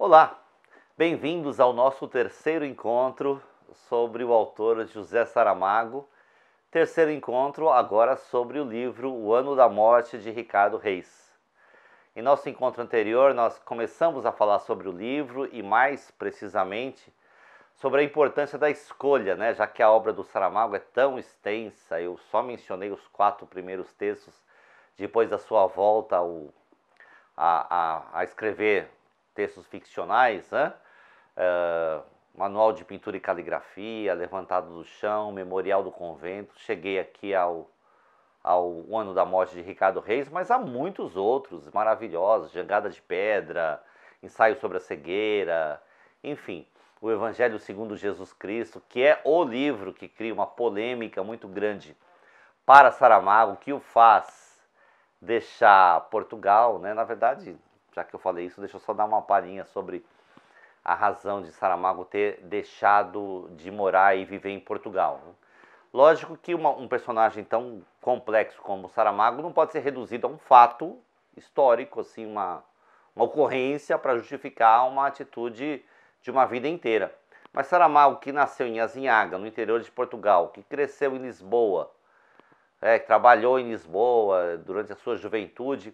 Olá, bem-vindos ao nosso terceiro encontro sobre o autor José Saramago. Terceiro encontro agora sobre o livro O Ano da Morte de Ricardo Reis. Em nosso encontro anterior, nós começamos a falar sobre o livro e, mais precisamente, sobre a importância da escolha, né? já que a obra do Saramago é tão extensa, eu só mencionei os quatro primeiros textos depois da sua volta ao, a, a, a escrever textos ficcionais, né? Uh, manual de pintura e caligrafia, levantado do chão, memorial do convento. Cheguei aqui ao, ao ano da morte de Ricardo Reis, mas há muitos outros maravilhosos, Jangada de Pedra, Ensaio sobre a Cegueira, enfim, o Evangelho segundo Jesus Cristo, que é o livro que cria uma polêmica muito grande para Saramago, que o faz deixar Portugal, né? Na verdade, já que eu falei isso, deixa eu só dar uma palhinha sobre a razão de Saramago ter deixado de morar e viver em Portugal. Né? Lógico que uma, um personagem tão complexo como Saramago não pode ser reduzido a um fato histórico, assim, uma, uma ocorrência para justificar uma atitude de uma vida inteira. Mas Saramago, que nasceu em Azinhaga, no interior de Portugal, que cresceu em Lisboa, é, que trabalhou em Lisboa durante a sua juventude,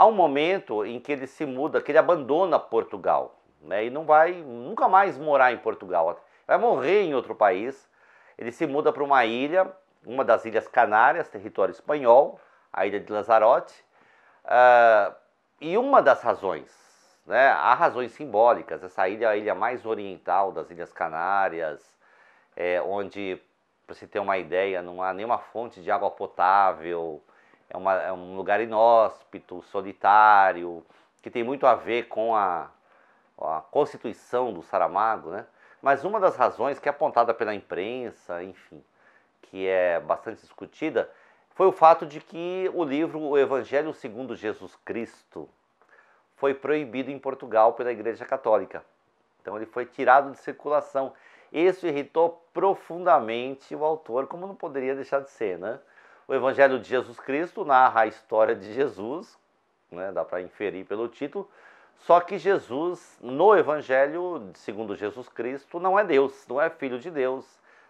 Há um momento em que ele se muda, que ele abandona Portugal, né? E não vai nunca mais morar em Portugal. Vai morrer em outro país. Ele se muda para uma ilha, uma das Ilhas Canárias, território espanhol, a ilha de Lanzarote. Uh, e uma das razões, né? Há razões simbólicas. Essa ilha é a ilha mais oriental das Ilhas Canárias, é, onde para se ter uma ideia, não há nenhuma fonte de água potável, é, uma, é um lugar inóspito, solitário, que tem muito a ver com a, a constituição do Saramago, né? Mas uma das razões que é apontada pela imprensa, enfim, que é bastante discutida, foi o fato de que o livro O Evangelho segundo Jesus Cristo foi proibido em Portugal pela Igreja Católica. Então ele foi tirado de circulação. Isso irritou profundamente o autor, como não poderia deixar de ser, né? O Evangelho de Jesus Cristo narra a história de Jesus, né, dá para inferir pelo título, só que Jesus, no Evangelho, segundo Jesus Cristo, não é Deus, não é filho de Deus,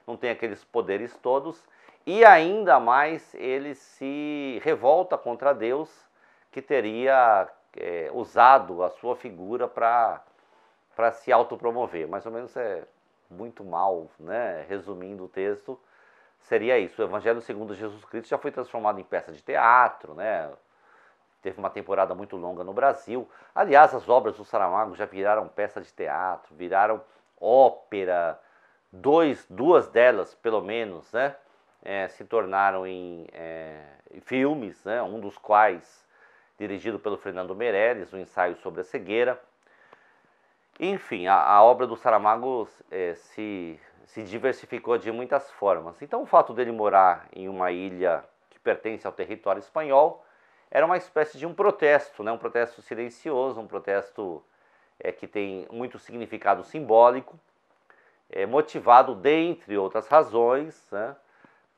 não tem aqueles poderes todos, e ainda mais ele se revolta contra Deus, que teria é, usado a sua figura para se autopromover. Mais ou menos é muito mal, né, resumindo o texto seria isso. O Evangelho segundo Jesus Cristo já foi transformado em peça de teatro, né? Teve uma temporada muito longa no Brasil. Aliás, as obras do Saramago já viraram peça de teatro, viraram ópera. Dois, duas delas, pelo menos, né? É, se tornaram em é, filmes, né? um dos quais dirigido pelo Fernando Meirelles, um ensaio sobre a cegueira. Enfim, a, a obra do Saramago é, se se diversificou de muitas formas. Então, o fato dele morar em uma ilha que pertence ao território espanhol era uma espécie de um protesto, né? um protesto silencioso, um protesto é, que tem muito significado simbólico, é, motivado, dentre outras razões, né?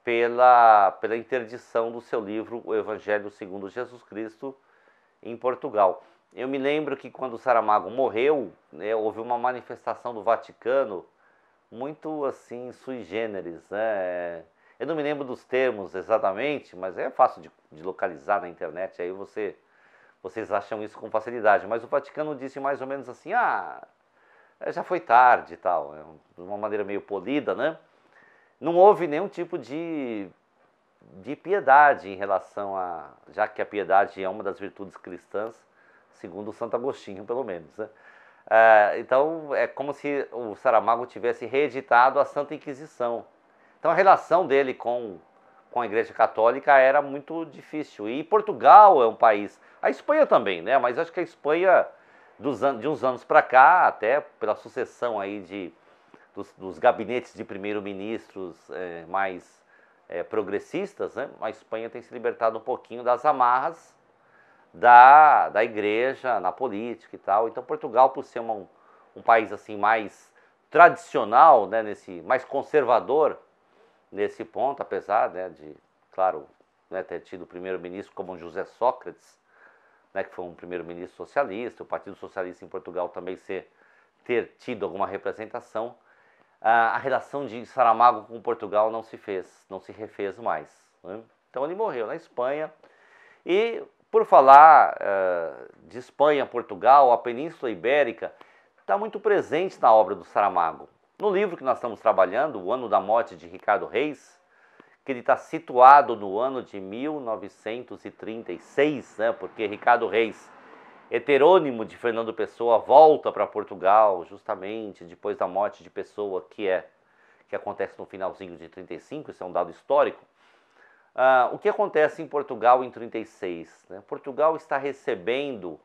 pela, pela interdição do seu livro O Evangelho segundo Jesus Cristo em Portugal. Eu me lembro que quando Saramago morreu, né, houve uma manifestação do Vaticano muito assim sui generis. Né? Eu não me lembro dos termos exatamente, mas é fácil de, de, localizar na internet, aí você, vocês acham isso com facilidade. Mas o Vaticano disse mais ou menos assim: ah, é, já foi tarde e tal, é de uma maneira meio polida, né? Não houve nenhum tipo de, de piedade em relação a. já que a piedade é uma das virtudes cristãs, segundo Santo Agostinho, pelo menos. Né? É, então é como se o Saramago tivesse reeditado a Santa Inquisição. Então a relação dele com, com a Igreja Católica era muito difícil. E Portugal é um país, a Espanha também, né? Mas acho que a Espanha dos, de uns anos para cá, até pela sucessão aí de, dos, dos gabinetes de primeiro-ministros é, mais é, progressistas, né? a Espanha tem se libertado um pouquinho das amarras da, da igreja na política e tal. Então Portugal, por ser uma, um, um país assim mais tradicional, né, nesse mais conservador nesse ponto, apesar né, de, claro, né, ter tido primeiro-ministro como José Sócrates, né, que foi um primeiro-ministro socialista, o Partido Socialista em Portugal também ser, ter tido alguma representação, a, ah, a relação de Saramago com Portugal não se fez, não se refez mais. Né? Então ele morreu na Espanha e por falar uh, de Espanha, Portugal, a Península Ibérica, está muito presente na obra do Saramago. No livro que nós estamos trabalhando, O Ano da Morte de Ricardo Reis, que ele está situado no ano de 1936, né, porque Ricardo Reis, heterônimo de Fernando Pessoa, volta para Portugal justamente depois da morte de Pessoa, que é que acontece no finalzinho de 35, isso é um dado histórico. Ah, o que acontece em Portugal em 36? Né? Portugal está recebendo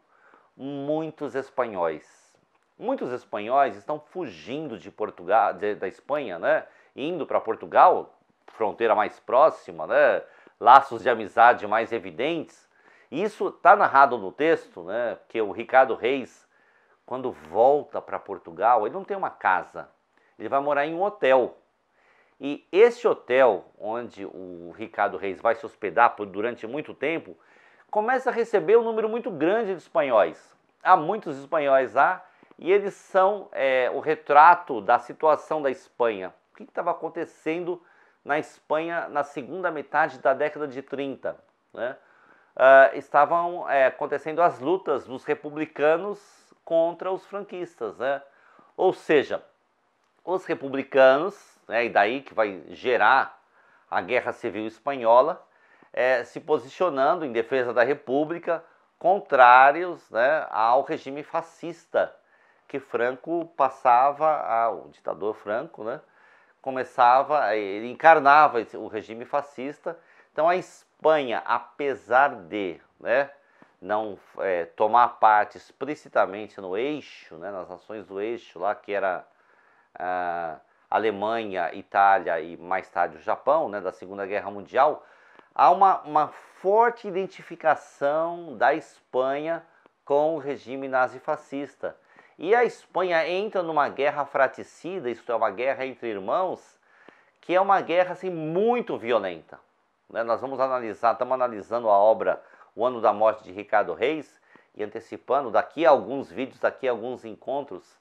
muitos espanhóis. Muitos espanhóis estão fugindo de Portugal, de, da Espanha, né? indo para Portugal, fronteira mais próxima, né? laços de amizade mais evidentes. Isso está narrado no texto, né? que o Ricardo Reis, quando volta para Portugal, ele não tem uma casa, ele vai morar em um hotel e esse hotel, onde o Ricardo Reis vai se hospedar por, durante muito tempo, começa a receber um número muito grande de espanhóis. Há muitos espanhóis lá e eles são é, o retrato da situação da Espanha. O que estava acontecendo na Espanha na segunda metade da década de 30? Né? Uh, estavam é, acontecendo as lutas dos republicanos contra os franquistas. Né? Ou seja, os republicanos né, e daí que vai gerar a Guerra Civil Espanhola, é, se posicionando em defesa da República, contrários né, ao regime fascista que Franco passava, ao o ditador Franco, né, começava, é, ele encarnava o regime fascista. Então a Espanha, apesar de né, não é, tomar parte explicitamente no eixo, né, nas nações do eixo lá que era ah, Alemanha, Itália e mais tarde o Japão, né, da Segunda Guerra Mundial, há uma, uma forte identificação da Espanha com o regime nazifascista. E a Espanha entra numa guerra fratricida, isto é, uma guerra entre irmãos, que é uma guerra assim, muito violenta. Né? Nós vamos analisar, estamos analisando a obra O Ano da Morte de Ricardo Reis e antecipando, daqui a alguns vídeos, daqui a alguns encontros,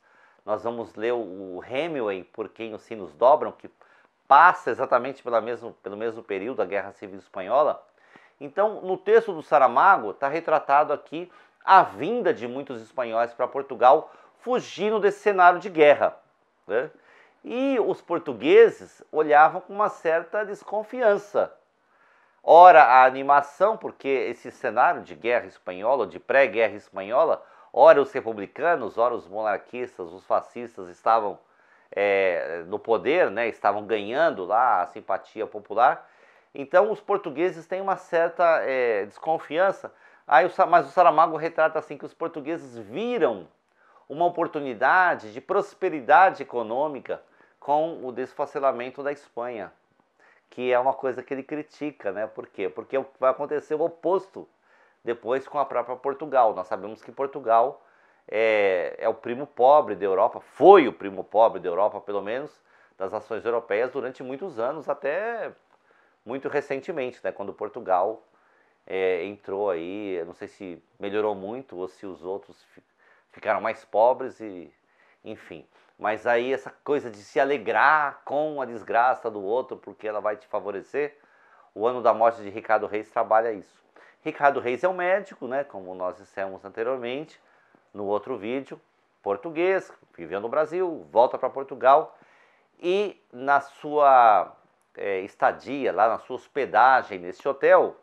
nós vamos ler o, Hemingway, Por Quem os Sinos Dobram, que passa exatamente pela mesmo, pelo mesmo período, a Guerra Civil Espanhola. Então, no texto do Saramago, está retratado aqui a vinda de muitos espanhóis para Portugal, fugindo desse cenário de guerra. Né? E os portugueses olhavam com uma certa desconfiança. Ora, a animação, porque esse cenário de guerra espanhola, de pré-guerra espanhola, Ora, os republicanos, ora, os monarquistas, os fascistas estavam é, no poder, né, estavam ganhando lá a simpatia popular. Então, os portugueses têm uma certa é, desconfiança. Aí, mas o Saramago retrata assim que os portugueses viram uma oportunidade de prosperidade econômica com o desfacelamento da Espanha, que é uma coisa que ele critica, né? Por quê? Porque vai acontecer é o oposto depois com a própria Portugal. Nós sabemos que Portugal é, é o primo pobre da Europa, foi o primo pobre da Europa, pelo menos, das ações europeias durante muitos anos, até muito recentemente, né, quando Portugal é, entrou aí, não sei se melhorou muito ou se os outros ficaram mais pobres e enfim. Mas aí essa coisa de se alegrar com a desgraça do outro porque ela vai te favorecer, o ano da morte de Ricardo Reis trabalha isso. Ricardo Reis é um médico, né, como nós dissemos anteriormente no outro vídeo, português, viveu no Brasil, volta para Portugal e na sua é, estadia, lá na sua hospedagem nesse hotel,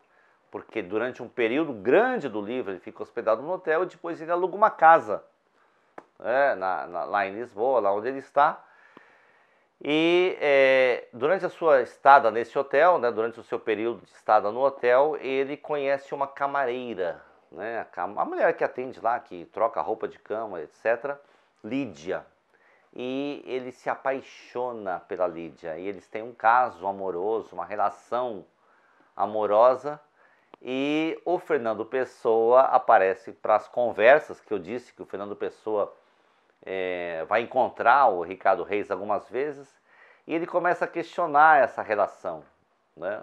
porque durante um período grande do livro ele fica hospedado no hotel e depois ele aluga uma casa né, na, na, lá em Lisboa, lá onde ele está, e é, durante a sua estada nesse hotel, né, durante o seu período de estada no hotel, ele conhece uma camareira, né, a, mulher que atende lá, que troca roupa de cama, etc., Lídia. E ele se apaixona pela Lídia. E eles têm um caso amoroso, uma relação amorosa. E o Fernando Pessoa aparece para as conversas que eu disse que o Fernando Pessoa é, vai encontrar o Ricardo Reis algumas vezes e ele começa a questionar essa relação, né?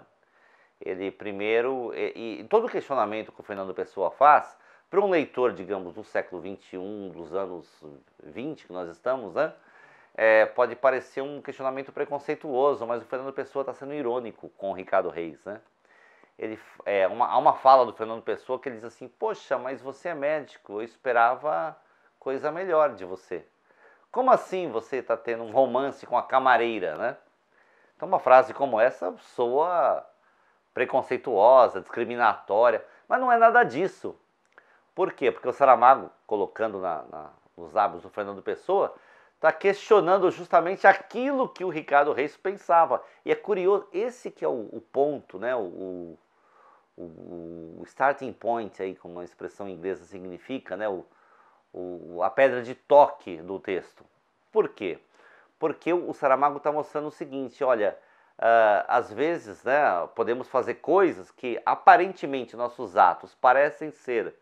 Ele primeiro e, e todo questionamento que o Fernando Pessoa faz para um leitor, digamos, do século XXI, dos anos 20 que nós estamos, né? É, pode parecer um questionamento preconceituoso, mas o Fernando Pessoa está sendo irônico com o Ricardo Reis, né? Ele, é, uma, há uma fala do Fernando Pessoa que ele diz assim, poxa, mas você é médico, eu esperava coisa melhor de você. Como assim você está tendo um romance com a camareira, né? Então, uma frase como essa soa preconceituosa, discriminatória, mas não é nada disso. Por quê? Porque o Saramago, colocando na, na, nos lábios do Fernando Pessoa, está questionando justamente aquilo que o Ricardo Reis pensava. E é curioso, esse que é o, o ponto, né? O, o, o, starting point aí, como a expressão inglesa significa, né? O, o, a pedra de toque do texto. Por quê? Porque o Saramago está mostrando o seguinte: olha, uh, às vezes né, podemos fazer coisas que aparentemente nossos atos parecem ser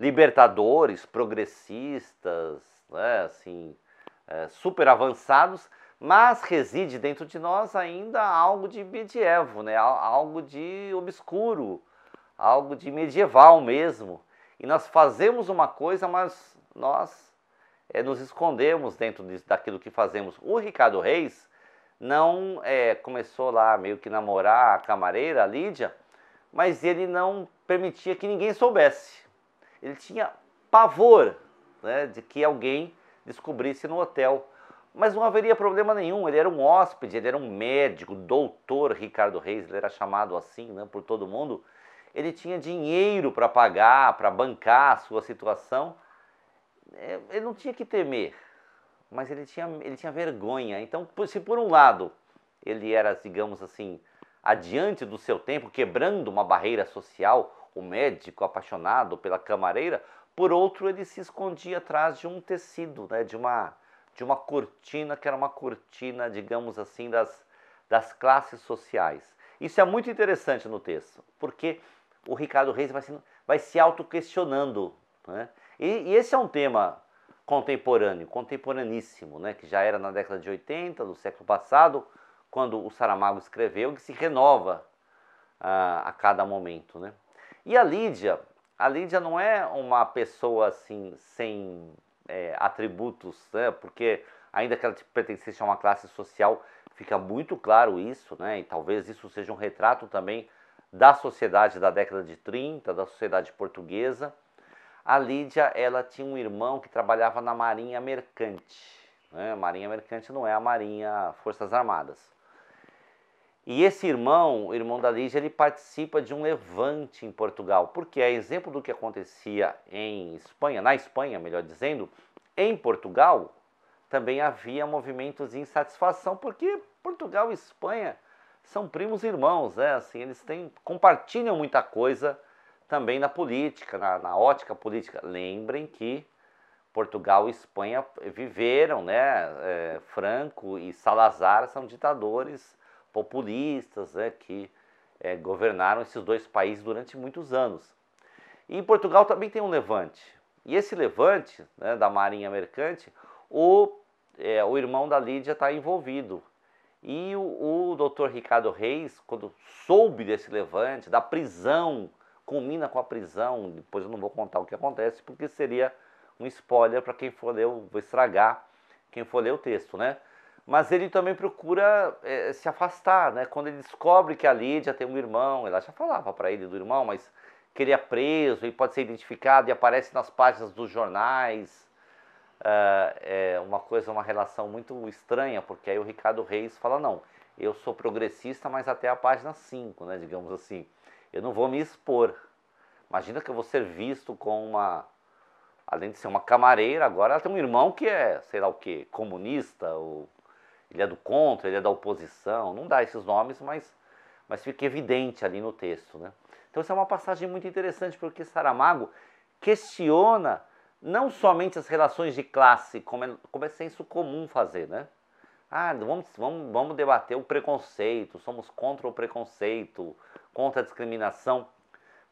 libertadores, progressistas, né, assim, uh, super avançados, mas reside dentro de nós ainda algo de medievo, né, algo de obscuro, algo de medieval mesmo. E nós fazemos uma coisa, mas nós é, nos escondemos dentro daquilo que fazemos. O Ricardo Reis não é, começou lá meio que namorar a camareira, a Lídia, mas ele não permitia que ninguém soubesse. Ele tinha pavor né, de que alguém descobrisse no hotel. Mas não haveria problema nenhum, ele era um hóspede, ele era um médico, doutor Ricardo Reis, ele era chamado assim né, por todo mundo. Ele tinha dinheiro para pagar, para bancar a sua situação eh, ele não tinha que temer, mas ele tinha, ele tinha vergonha. Então, se por um lado ele era, digamos assim, adiante do seu tempo, quebrando uma barreira social, o médico apaixonado pela camareira, por outro ele se escondia atrás de um tecido, né, de uma de uma cortina que era uma cortina, digamos assim, das das classes sociais. Isso é muito interessante no texto, porque o Ricardo Reis vai se, vai se auto-questionando, né? E, e esse é um tema contemporâneo, contemporaníssimo, né? que já era na década de 80, do século passado, quando o Saramago escreveu, que se renova ah, a cada momento. Né? E a Lídia, a Lídia não é uma pessoa assim, sem é, atributos, né? porque ainda que ela pertencesse a uma classe social, fica muito claro isso, né? e talvez isso seja um retrato também da sociedade da década de 30, da sociedade portuguesa, a Lídia, ela tinha um irmão que trabalhava na Marinha Mercante. Né? A Marinha Mercante não é a Marinha Forças Armadas. E esse irmão, o irmão da Lígia, ele participa de um levante em Portugal, porque é exemplo do que acontecia em Espanha, na Espanha, melhor dizendo, em Portugal também havia movimentos de insatisfação, porque Portugal e Espanha são primos irmãos, né? Assim, eles têm, compartilham muita coisa também na política, na, na ótica política. Lembrem que Portugal e Espanha viveram, né? É, Franco e Salazar são ditadores populistas né? que é, governaram esses dois países durante muitos anos. E Portugal também tem um levante. E esse levante né, da Marinha Mercante, o, é, o irmão da Lídia está envolvido. E o, o doutor Ricardo Reis, quando soube desse levante, da prisão culmina com a prisão. Depois eu não vou contar o que acontece, porque seria um spoiler para quem for ler, vou estragar quem for ler o texto, né? Mas ele também procura é, se afastar, né? Quando ele descobre que a Lídia tem um irmão, ela já falava para ele do irmão, mas que ele é preso e pode ser identificado e aparece nas páginas dos jornais. Ah, é uma coisa, uma relação muito estranha, porque aí o Ricardo Reis fala: não, eu sou progressista, mas até a página 5, né? Digamos assim eu não vou me expor. Imagina que eu vou ser visto com uma. Além de ser uma camareira, agora ela tem um irmão que é, sei lá o quê, comunista, ou ele é do contra, ele é da oposição. Não dá esses nomes, mas, mas fica evidente ali no texto. Né? Então, essa é uma passagem muito interessante, porque Saramago questiona não somente as relações de classe, como é, como é senso comum fazer, né? Ah, vamos, vamos, vamos debater o preconceito, somos contra o preconceito, contra a discriminação,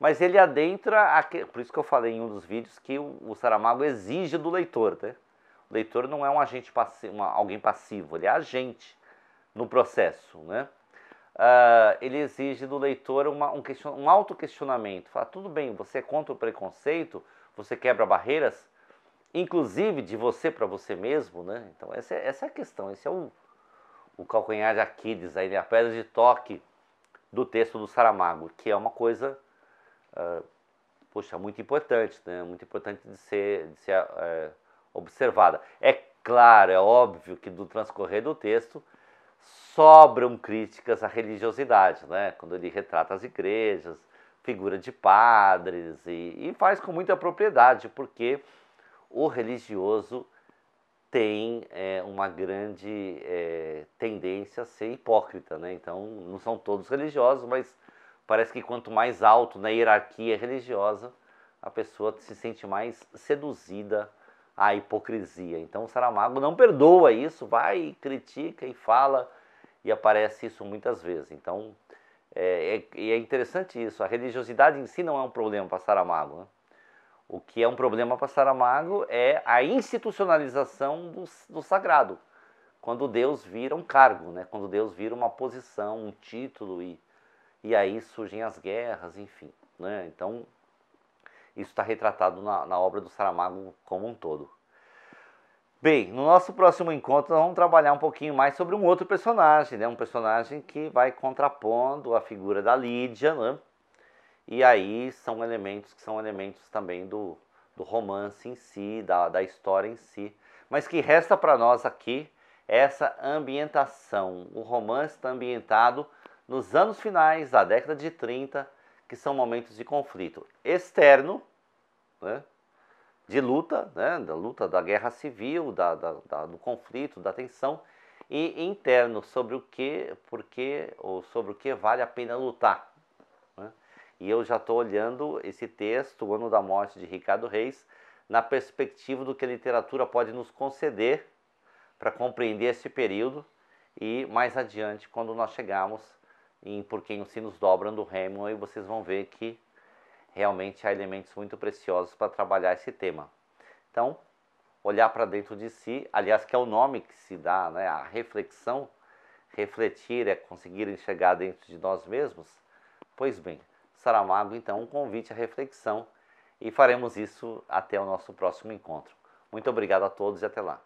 mas ele adentra, aquele, por isso que eu falei em um dos vídeos que o, o Saramago exige do leitor, né? O leitor não é um agente passivo, uma, alguém passivo, ele é agente no processo, né? Uh, ele exige do leitor uma, um, question, um auto-questionamento. Fala, tudo bem, você é contra o preconceito, você quebra barreiras, inclusive de você para você mesmo, né? Então essa é, essa é a questão, esse é o, o calcanhar de Aquiles, aí, né? a pedra de toque do texto do Saramago, que é uma coisa, uh, poxa, muito importante, né? muito importante de ser, de ser uh, observada. É claro, é óbvio que do transcorrer do texto sobram críticas à religiosidade, né? quando ele retrata as igrejas, figura de padres, e, e faz com muita propriedade, porque o religioso tem é, uma grande é, tendência a ser hipócrita, né? Então, não são todos religiosos, mas parece que quanto mais alto na né, hierarquia religiosa, a pessoa se sente mais seduzida à hipocrisia. Então, o Saramago não perdoa isso, vai e critica e fala, e aparece isso muitas vezes. Então, é, é, é interessante isso. A religiosidade em si não é um problema para Saramago, né? O que é um problema para Saramago é a institucionalização do, do, sagrado, quando Deus vira um cargo, né? quando Deus vira uma posição, um título, e, e aí surgem as guerras, enfim. Né? Então, isso está retratado na, na obra do Saramago como um todo. Bem, no nosso próximo encontro nós vamos trabalhar um pouquinho mais sobre um outro personagem, né? um personagem que vai contrapondo a figura da Lídia, né? E aí são elementos que são elementos também do, do romance em si, da, da história em si. Mas que resta para nós aqui essa ambientação. O romance está ambientado nos anos finais da década de 30, que são momentos de conflito externo, né, de luta, né, da luta da guerra civil, da, da, da, do conflito, da tensão, e interno, sobre o que, que ou sobre o que vale a pena lutar. E eu já estou olhando esse texto, O Ano da Morte de Ricardo Reis, na perspectiva do que a literatura pode nos conceder para compreender esse período e mais adiante, quando nós chegarmos em Por Quem os Sinos Dobram do aí vocês vão ver que realmente há elementos muito preciosos para trabalhar esse tema. Então, olhar para dentro de si, aliás, que é o nome que se dá, né, a reflexão, refletir é conseguir enxergar dentro de nós mesmos. Pois bem, Saramago, então, um convite à reflexão e faremos isso até o nosso próximo encontro. Muito obrigado a todos e até lá.